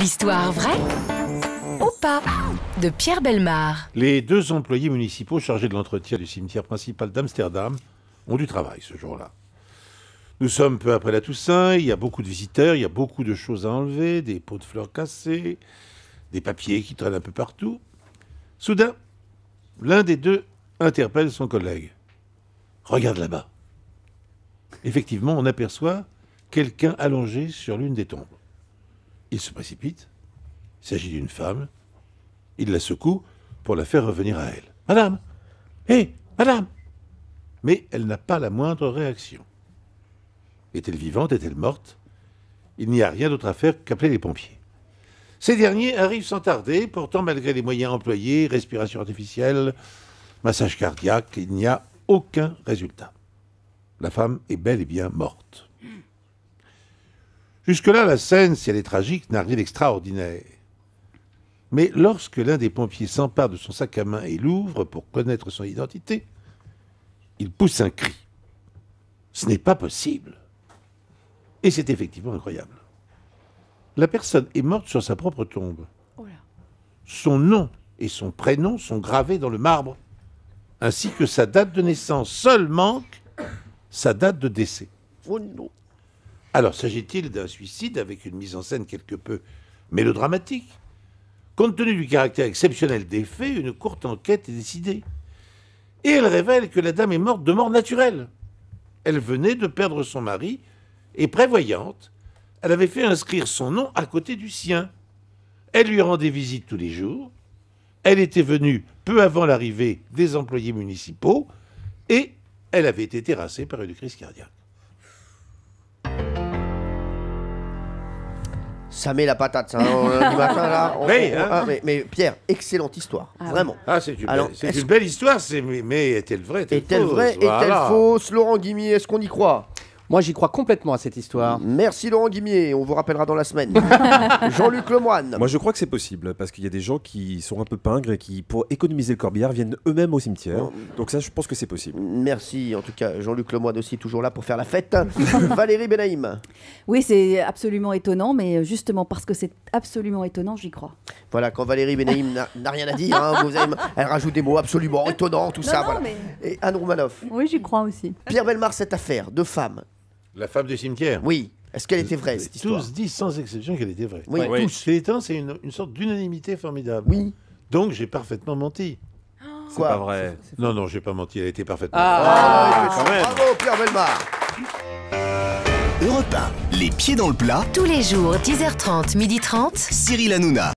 L'histoire vraie ou pas de Pierre Belmar. Les deux employés municipaux chargés de l'entretien du cimetière principal d'Amsterdam ont du travail ce jour-là. Nous sommes peu après la Toussaint, il y a beaucoup de visiteurs, il y a beaucoup de choses à enlever, des pots de fleurs cassés, des papiers qui traînent un peu partout. Soudain, l'un des deux interpelle son collègue. Regarde là-bas. Effectivement, on aperçoit quelqu'un allongé sur l'une des tombes. Il se précipite. Il s'agit d'une femme. Il la secoue pour la faire revenir à elle. Madame Hé Madame Mais elle n'a pas la moindre réaction. Est-elle vivante Est-elle morte Il n'y a rien d'autre à faire qu'appeler les pompiers. Ces derniers arrivent sans tarder, pourtant malgré les moyens employés, respiration artificielle, massage cardiaque, il n'y a aucun résultat. La femme est bel et bien morte. Jusque-là, la scène, si elle est tragique, n'a rien d'extraordinaire. Mais lorsque l'un des pompiers s'empare de son sac à main et l'ouvre pour connaître son identité, il pousse un cri. Ce n'est pas possible. Et c'est effectivement incroyable. La personne est morte sur sa propre tombe. Oh son nom et son prénom sont gravés dans le marbre, ainsi que sa date de naissance. Seul manque sa date de décès. Oh alors, s'agit-il d'un suicide avec une mise en scène quelque peu mélodramatique Compte tenu du caractère exceptionnel des faits, une courte enquête est décidée. Et elle révèle que la dame est morte de mort naturelle. Elle venait de perdre son mari et prévoyante, elle avait fait inscrire son nom à côté du sien. Elle lui rendait visite tous les jours. Elle était venue peu avant l'arrivée des employés municipaux et elle avait été terrassée par une crise cardiaque. ça met la patate, ça, hein, du matin, là. Hein. mais, Pierre, excellente histoire, ah vraiment. Ah, c'est une, belle histoire, c'est mais, est-elle vraie Est-elle est fausse Est-elle fausse Laurent Guimier, est-ce qu'on y croit moi, j'y crois complètement à cette histoire. Merci Laurent Guimier, on vous rappellera dans la semaine. Jean-Luc Lemoine. Moi, je crois que c'est possible parce qu'il y a des gens qui sont un peu pingres et qui, pour économiser le corbillard, viennent eux-mêmes au cimetière. Oh. Donc, ça, je pense que c'est possible. Merci en tout cas, Jean-Luc Lemoine aussi, toujours là pour faire la fête. Valérie Benaïm. Oui, c'est absolument étonnant, mais justement parce que c'est absolument étonnant, j'y crois. Voilà, quand Valérie Benaïm n'a rien à dire, hein, elle rajoute des mots absolument étonnants, tout ça. Et Anne Roumanoff. Oui, j'y crois aussi. Pierre Belmar, cette affaire de femmes la femme du cimetière Oui. Est-ce qu'elle était vraie, cette histoire Tous disent sans exception qu'elle était vraie. Oui, tous. c'est une, sorte d'unanimité formidable. Oui. Donc j'ai parfaitement menti. C'est pas vrai. Non, non, j'ai pas menti, elle était parfaitement Ah, ah, ah Bravo, Pierre Belmar. Europe 1, les pieds dans le plat, Tous les jours, 10h30, 12h30. Cyril Hanouna.